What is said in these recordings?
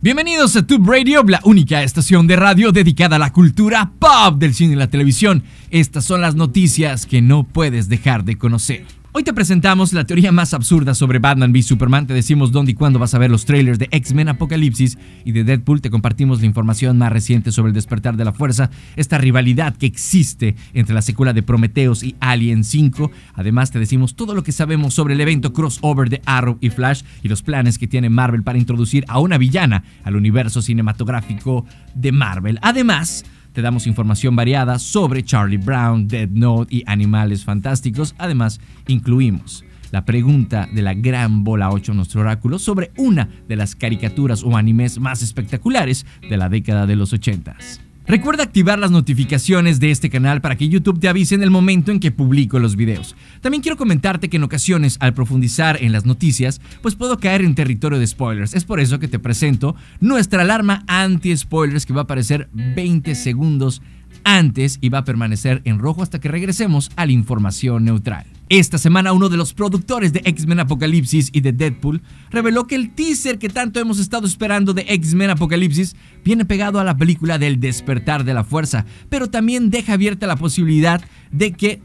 Bienvenidos a Tube Radio, la única estación de radio dedicada a la cultura pop del cine y la televisión. Estas son las noticias que no puedes dejar de conocer. Hoy te presentamos la teoría más absurda sobre Batman v Superman, te decimos dónde y cuándo vas a ver los trailers de X-Men Apocalipsis y de Deadpool, te compartimos la información más reciente sobre el despertar de la fuerza, esta rivalidad que existe entre la secuela de Prometeos y Alien 5, además te decimos todo lo que sabemos sobre el evento crossover de Arrow y Flash y los planes que tiene Marvel para introducir a una villana al universo cinematográfico de Marvel. Además, te damos información variada sobre Charlie Brown, Dead Note y Animales Fantásticos. Además, incluimos la pregunta de la gran bola 8 nuestro oráculo sobre una de las caricaturas o animes más espectaculares de la década de los 80s. Recuerda activar las notificaciones de este canal para que YouTube te avise en el momento en que publico los videos. También quiero comentarte que en ocasiones, al profundizar en las noticias, pues puedo caer en territorio de spoilers. Es por eso que te presento nuestra alarma anti-spoilers que va a aparecer 20 segundos antes y va a permanecer en rojo hasta que regresemos a la información neutral. Esta semana uno de los productores de X-Men Apocalipsis y de Deadpool reveló que el teaser que tanto hemos estado esperando de X-Men Apocalipsis viene pegado a la película del despertar de la fuerza, pero también deja abierta la posibilidad de que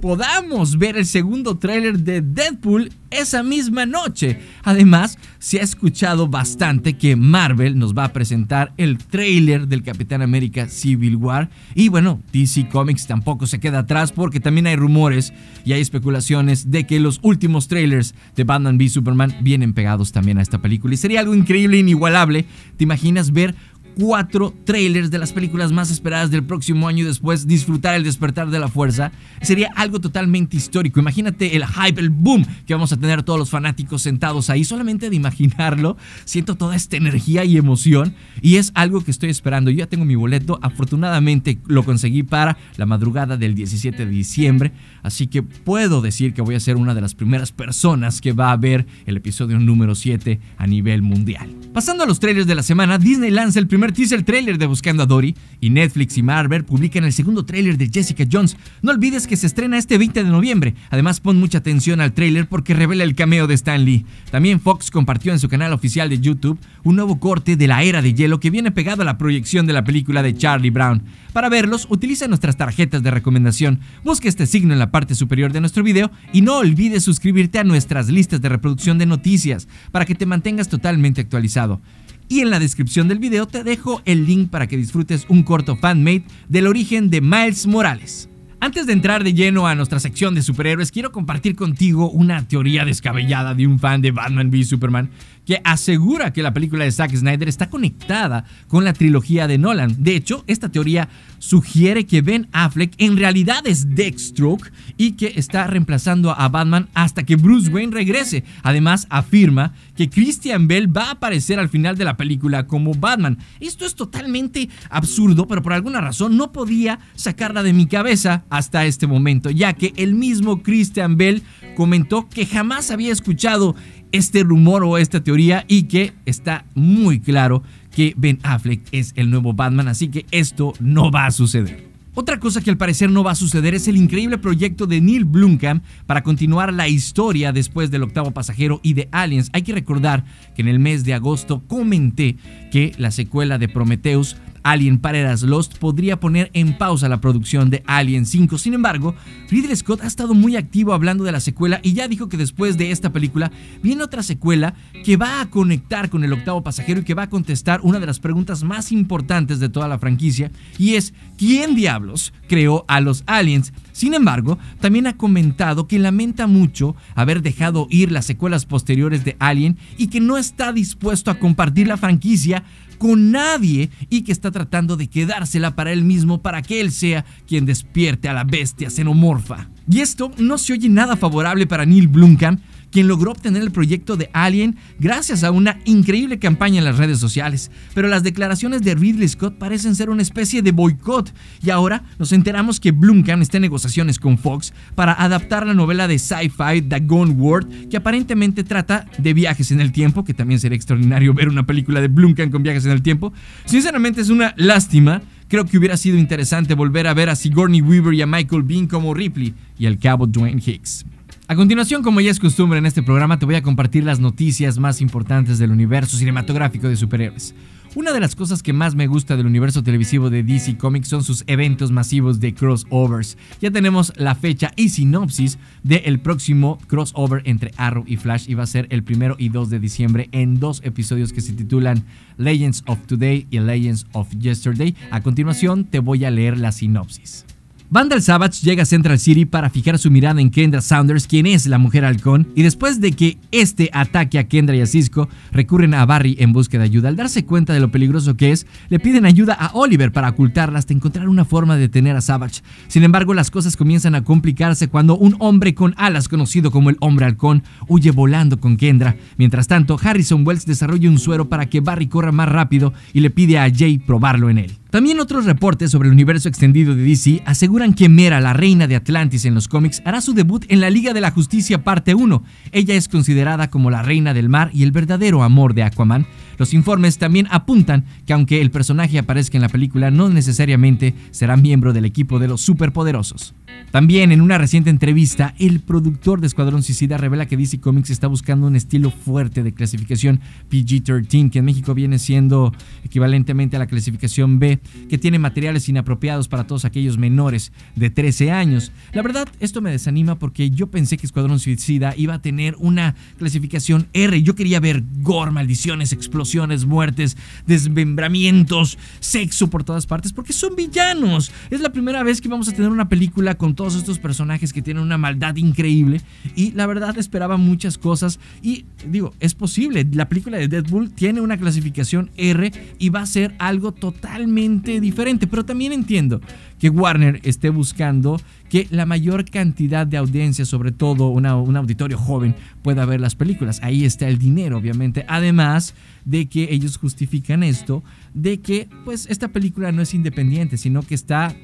podamos ver el segundo tráiler de Deadpool esa misma noche. Además, se ha escuchado bastante que Marvel nos va a presentar el tráiler del Capitán América Civil War. Y bueno, DC Comics tampoco se queda atrás porque también hay rumores y hay especulaciones de que los últimos trailers de Batman v Superman vienen pegados también a esta película. Y sería algo increíble, inigualable. ¿Te imaginas ver cuatro trailers de las películas más esperadas del próximo año y después disfrutar el despertar de la fuerza, sería algo totalmente histórico. Imagínate el hype, el boom que vamos a tener todos los fanáticos sentados ahí. Solamente de imaginarlo, siento toda esta energía y emoción y es algo que estoy esperando. Yo ya tengo mi boleto, afortunadamente lo conseguí para la madrugada del 17 de diciembre, así que puedo decir que voy a ser una de las primeras personas que va a ver el episodio número 7 a nivel mundial. Pasando a los trailers de la semana, Disney lanza el primer el el trailer de Buscando a Dory y Netflix y Marvel publican el segundo trailer de Jessica Jones. No olvides que se estrena este 20 de noviembre. Además, pon mucha atención al trailer porque revela el cameo de Stan Lee. También Fox compartió en su canal oficial de YouTube un nuevo corte de la era de hielo que viene pegado a la proyección de la película de Charlie Brown. Para verlos, utiliza nuestras tarjetas de recomendación. Busca este signo en la parte superior de nuestro video y no olvides suscribirte a nuestras listas de reproducción de noticias para que te mantengas totalmente actualizado. Y en la descripción del video te dejo el link para que disfrutes un corto fanmate del origen de Miles Morales. Antes de entrar de lleno a nuestra sección de superhéroes, quiero compartir contigo una teoría descabellada de un fan de Batman v Superman que asegura que la película de Zack Snyder está conectada con la trilogía de Nolan. De hecho, esta teoría sugiere que Ben Affleck en realidad es Deathstroke y que está reemplazando a Batman hasta que Bruce Wayne regrese. Además, afirma que Christian Bell va a aparecer al final de la película como Batman. Esto es totalmente absurdo, pero por alguna razón no podía sacarla de mi cabeza hasta este momento, ya que el mismo Christian Bell comentó que jamás había escuchado este rumor o esta teoría y que está muy claro que Ben Affleck es el nuevo Batman, así que esto no va a suceder. Otra cosa que al parecer no va a suceder es el increíble proyecto de Neil Blomkamp para continuar la historia después del octavo pasajero y de Aliens. Hay que recordar que en el mes de agosto comenté que la secuela de Prometheus Alien Paradise Lost podría poner en pausa la producción de Alien 5. Sin embargo, Ridley Scott ha estado muy activo hablando de la secuela y ya dijo que después de esta película viene otra secuela que va a conectar con el octavo pasajero y que va a contestar una de las preguntas más importantes de toda la franquicia y es ¿quién diablos creó a los aliens? Sin embargo, también ha comentado que lamenta mucho haber dejado ir las secuelas posteriores de Alien y que no está dispuesto a compartir la franquicia con nadie y que está tratando de quedársela para él mismo para que él sea quien despierte a la bestia xenomorfa. Y esto no se oye nada favorable para Neil Blomkamp, quien logró obtener el proyecto de Alien gracias a una increíble campaña en las redes sociales. Pero las declaraciones de Ridley Scott parecen ser una especie de boicot y ahora nos enteramos que Blumkamp está en negociaciones con Fox para adaptar la novela de sci-fi The Gone World que aparentemente trata de viajes en el tiempo, que también sería extraordinario ver una película de Blumkamp con viajes en el tiempo. Sinceramente es una lástima Creo que hubiera sido interesante volver a ver a Sigourney Weaver y a Michael Bean como Ripley y al cabo Dwayne Hicks. A continuación, como ya es costumbre en este programa, te voy a compartir las noticias más importantes del universo cinematográfico de superhéroes. Una de las cosas que más me gusta del universo televisivo de DC Comics son sus eventos masivos de crossovers. Ya tenemos la fecha y sinopsis del el próximo crossover entre Arrow y Flash y va a ser el primero y 2 de diciembre en dos episodios que se titulan Legends of Today y Legends of Yesterday. A continuación te voy a leer la sinopsis. Vandal Savage llega a Central City para fijar su mirada en Kendra Saunders, quien es la mujer halcón, y después de que este ataque a Kendra y a Cisco, recurren a Barry en busca de ayuda. Al darse cuenta de lo peligroso que es, le piden ayuda a Oliver para ocultarla hasta encontrar una forma de detener a Savage. Sin embargo, las cosas comienzan a complicarse cuando un hombre con alas conocido como el hombre halcón huye volando con Kendra. Mientras tanto, Harrison Wells desarrolla un suero para que Barry corra más rápido y le pide a Jay probarlo en él. También otros reportes sobre el universo extendido de DC aseguran que Mera, la reina de Atlantis en los cómics, hará su debut en la Liga de la Justicia Parte 1. Ella es considerada como la reina del mar y el verdadero amor de Aquaman. Los informes también apuntan que aunque el personaje aparezca en la película, no necesariamente será miembro del equipo de los superpoderosos. También en una reciente entrevista, el productor de Escuadrón Suicida revela que DC Comics está buscando un estilo fuerte de clasificación PG-13, que en México viene siendo equivalentemente a la clasificación B que tiene materiales inapropiados para todos aquellos menores de 13 años. La verdad, esto me desanima porque yo pensé que Escuadrón Suicida iba a tener una clasificación R. Yo quería ver gore, maldiciones, explosiones, muertes, desmembramientos, sexo por todas partes, porque son villanos. Es la primera vez que vamos a tener una película con todos estos personajes que tienen una maldad increíble y la verdad esperaba muchas cosas y digo, es posible. La película de Deadpool tiene una clasificación R y va a ser algo totalmente diferente. Pero también entiendo que Warner esté buscando que la mayor cantidad de audiencia, sobre todo un auditorio joven, pueda ver las películas. Ahí está el dinero, obviamente. Además de que ellos justifican esto, de que pues esta película no es independiente, sino que está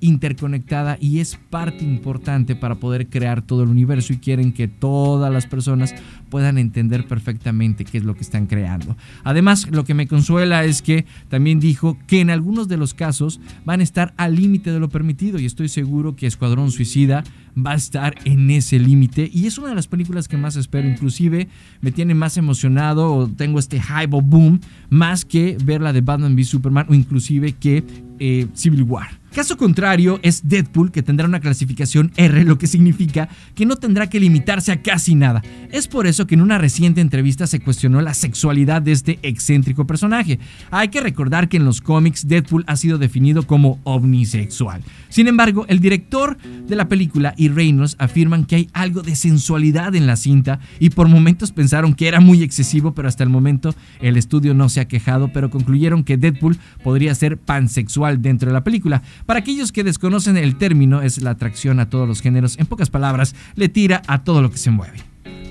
interconectada y es parte importante para poder crear todo el universo y quieren que todas las personas puedan entender perfectamente qué es lo que están creando. Además, lo que me consuela es que también dijo que en algunos de los casos van a estar al límite de lo permitido y estoy seguro que Escuadrón Suicida va a estar en ese límite y es una de las películas que más espero, inclusive me tiene más emocionado o tengo este hype o boom más que ver la de Batman v Superman o inclusive que eh, Civil War. Caso contrario es Deadpool, que tendrá una clasificación R, lo que significa que no tendrá que limitarse a casi nada. Es por eso que en una reciente entrevista se cuestionó la sexualidad de este excéntrico personaje. Hay que recordar que en los cómics Deadpool ha sido definido como omnisexual. Sin embargo, el director de la película y Reynolds afirman que hay algo de sensualidad en la cinta y por momentos pensaron que era muy excesivo, pero hasta el momento el estudio no se ha quejado, pero concluyeron que Deadpool podría ser pansexual dentro de la película. Para aquellos que desconocen el término, es la atracción a todos los géneros, en pocas palabras, le tira a todo lo que se mueve.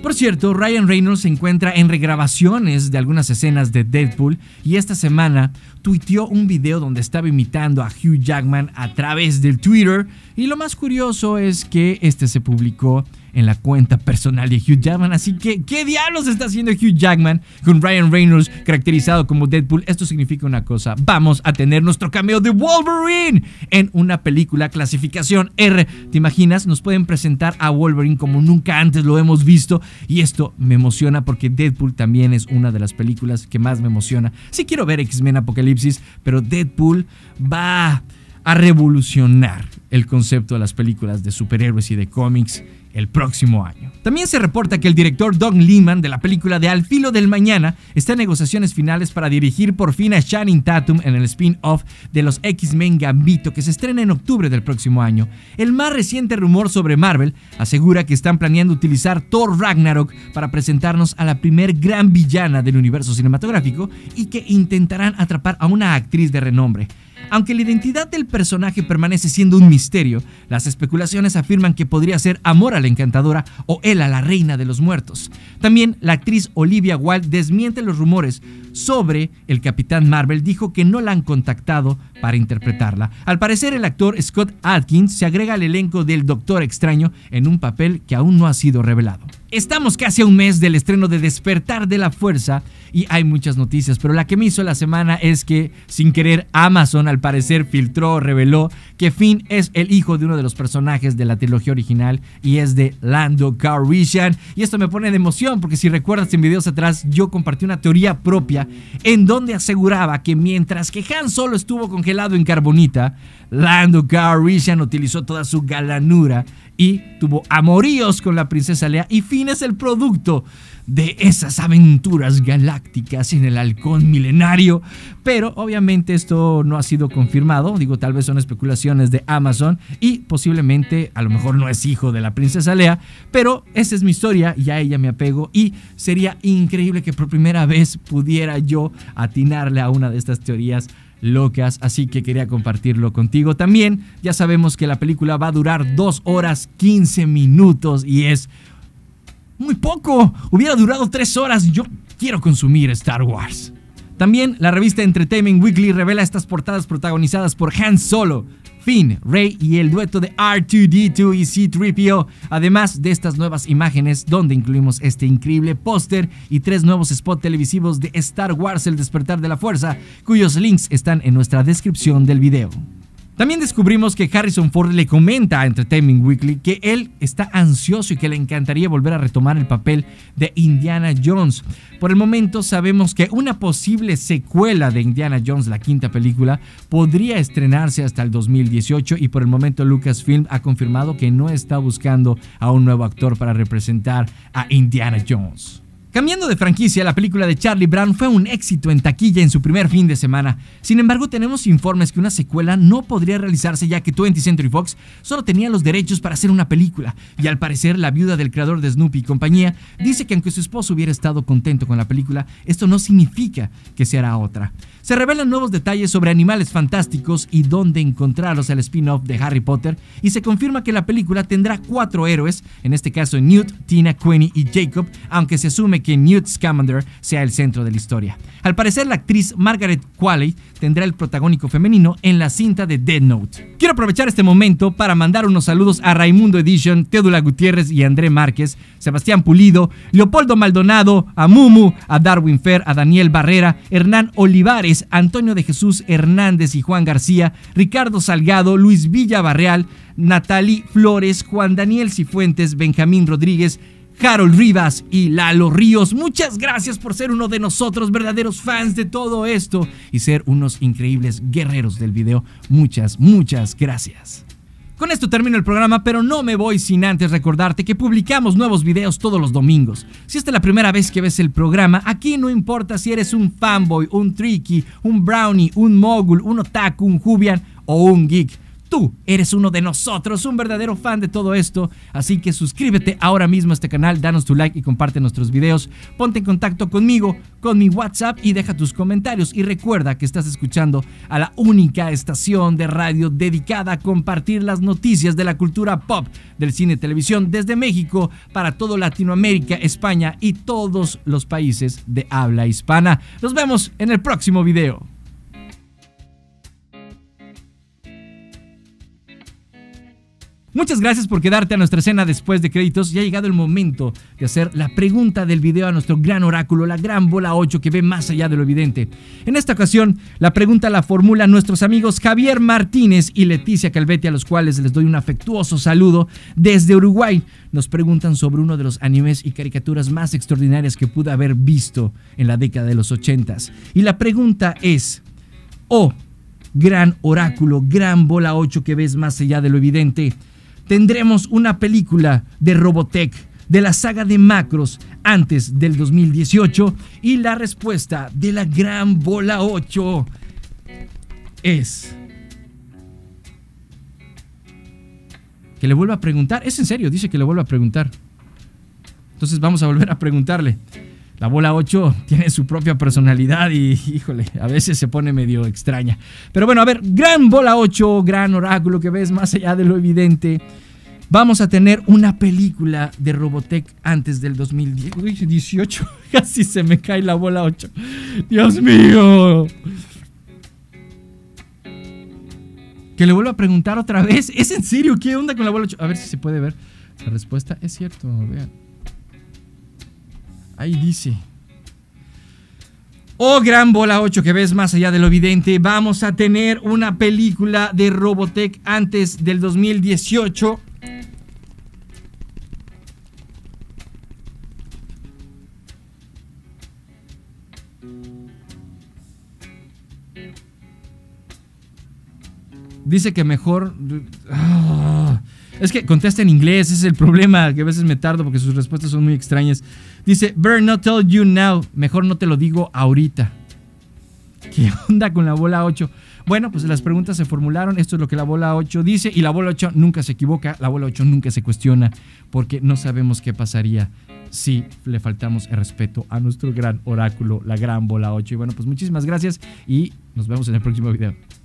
Por cierto, Ryan Reynolds se encuentra en regrabaciones de algunas escenas de Deadpool y esta semana tuiteó un video donde estaba imitando a Hugh Jackman a través del Twitter y lo más curioso es que este se publicó en la cuenta personal de Hugh Jackman. Así que, ¿qué diablos está haciendo Hugh Jackman con Ryan Reynolds caracterizado como Deadpool? Esto significa una cosa, vamos a tener nuestro cameo de Wolverine en una película clasificación R. ¿Te imaginas? Nos pueden presentar a Wolverine como nunca antes lo hemos visto y esto me emociona porque Deadpool también es una de las películas que más me emociona. Si quiero ver X-Men Apocalypse pero Deadpool va a revolucionar el concepto de las películas de superhéroes y de cómics el próximo año. También se reporta que el director Don Lehman de la película de Al filo del mañana está en negociaciones finales para dirigir por fin a Shannon Tatum en el spin-off de los X-Men Gambito que se estrena en octubre del próximo año. El más reciente rumor sobre Marvel asegura que están planeando utilizar Thor Ragnarok para presentarnos a la primer gran villana del universo cinematográfico y que intentarán atrapar a una actriz de renombre. Aunque la identidad del personaje permanece siendo un misterio, las especulaciones afirman que podría ser Amor a la Encantadora o él a la Reina de los Muertos. También la actriz Olivia Wilde desmiente los rumores sobre el Capitán Marvel, dijo que no la han contactado para interpretarla. Al parecer el actor Scott Adkins se agrega al elenco del Doctor Extraño en un papel que aún no ha sido revelado. Estamos casi a un mes del estreno de Despertar de la Fuerza y hay muchas noticias, pero la que me hizo la semana es que, sin querer, Amazon al parecer filtró, o reveló que Finn es el hijo de uno de los personajes de la trilogía original y es de Lando Calrissian. Y esto me pone de emoción porque si recuerdas en videos atrás yo compartí una teoría propia en donde aseguraba que mientras que Han solo estuvo congelado en carbonita, Lando Calrissian utilizó toda su galanura y tuvo amoríos con la princesa Lea y Finn es el producto de esas aventuras galácticas en el halcón milenario. Pero obviamente esto no ha sido confirmado, digo tal vez son especulaciones de Amazon y posiblemente a lo mejor no es hijo de la princesa Lea, pero esa es mi historia y a ella me apego y sería increíble que por primera vez pudiera yo atinarle a una de estas teorías locas, así que quería compartirlo contigo. También ya sabemos que la película va a durar 2 horas 15 minutos y es muy poco. Hubiera durado 3 horas. Yo quiero consumir Star Wars. También la revista Entertainment Weekly revela estas portadas protagonizadas por Han Solo, Finn, Rey y el dueto de R2D2 y C3PO, además de estas nuevas imágenes donde incluimos este increíble póster y tres nuevos spots televisivos de Star Wars El despertar de la fuerza, cuyos links están en nuestra descripción del video. También descubrimos que Harrison Ford le comenta a Entertainment Weekly que él está ansioso y que le encantaría volver a retomar el papel de Indiana Jones. Por el momento sabemos que una posible secuela de Indiana Jones, la quinta película, podría estrenarse hasta el 2018 y por el momento Lucasfilm ha confirmado que no está buscando a un nuevo actor para representar a Indiana Jones. Cambiando de franquicia, la película de Charlie Brown fue un éxito en taquilla en su primer fin de semana. Sin embargo, tenemos informes que una secuela no podría realizarse ya que 20th Century Fox solo tenía los derechos para hacer una película. Y al parecer, la viuda del creador de Snoopy y compañía dice que aunque su esposo hubiera estado contento con la película, esto no significa que se hará otra. Se revelan nuevos detalles sobre animales fantásticos y dónde encontrarlos el spin-off de Harry Potter y se confirma que la película tendrá cuatro héroes, en este caso Newt, Tina, Quinny y Jacob, aunque se asume que Newt Scamander sea el centro de la historia. Al parecer, la actriz Margaret Qualley tendrá el protagónico femenino en la cinta de Dead Note. Quiero aprovechar este momento para mandar unos saludos a Raimundo Edition, Teodula Gutiérrez y André Márquez, Sebastián Pulido, Leopoldo Maldonado, a Mumu, a Darwin Fer, a Daniel Barrera, Hernán Olivares, Antonio de Jesús Hernández y Juan García, Ricardo Salgado, Luis Villa Barreal, Natalie Flores, Juan Daniel Cifuentes, Benjamín Rodríguez, Carol Rivas y Lalo Ríos. Muchas gracias por ser uno de nosotros, verdaderos fans de todo esto y ser unos increíbles guerreros del video. Muchas, muchas gracias. Con esto termino el programa, pero no me voy sin antes recordarte que publicamos nuevos videos todos los domingos. Si esta es la primera vez que ves el programa, aquí no importa si eres un fanboy, un tricky, un brownie, un mogul, un otaku, un jubian o un geek tú eres uno de nosotros, un verdadero fan de todo esto. Así que suscríbete ahora mismo a este canal, danos tu like y comparte nuestros videos. Ponte en contacto conmigo, con mi WhatsApp y deja tus comentarios. Y recuerda que estás escuchando a la única estación de radio dedicada a compartir las noticias de la cultura pop, del cine y televisión desde México para todo Latinoamérica, España y todos los países de habla hispana. Nos vemos en el próximo video. Muchas gracias por quedarte a nuestra cena después de créditos. Ya ha llegado el momento de hacer la pregunta del video a nuestro gran oráculo, la gran bola 8 que ve más allá de lo evidente. En esta ocasión, la pregunta la formula nuestros amigos Javier Martínez y Leticia Calvete, a los cuales les doy un afectuoso saludo desde Uruguay. Nos preguntan sobre uno de los animes y caricaturas más extraordinarias que pude haber visto en la década de los 80 Y la pregunta es, ¿oh, gran oráculo, gran bola 8 que ves más allá de lo evidente? tendremos una película de Robotech de la saga de Macros antes del 2018 y la respuesta de la gran bola 8 es que le vuelva a preguntar, es en serio, dice que le vuelva a preguntar. Entonces vamos a volver a preguntarle la bola 8 tiene su propia personalidad y, híjole, a veces se pone medio extraña. Pero bueno, a ver, gran bola 8, gran oráculo que ves más allá de lo evidente. Vamos a tener una película de Robotech antes del 2018. Casi se me cae la bola 8. Dios mío. Que le vuelvo a preguntar otra vez. ¿Es en serio? ¿Qué onda con la bola 8? A ver si se puede ver. La respuesta es cierto. Vean. Ahí dice. Oh, gran bola 8 que ves más allá de lo evidente. Vamos a tener una película de Robotech antes del 2018. Dice que mejor... Ah, es que contesta en inglés, ese es el problema, que a veces me tardo porque sus respuestas son muy extrañas. Dice, better not tell you now, mejor no te lo digo ahorita. ¿Qué onda con la bola 8? Bueno, pues las preguntas se formularon, esto es lo que la bola 8 dice y la bola 8 nunca se equivoca, la bola 8 nunca se cuestiona porque no sabemos qué pasaría si le faltamos el respeto a nuestro gran oráculo, la gran bola 8. Y bueno, pues muchísimas gracias y nos vemos en el próximo video.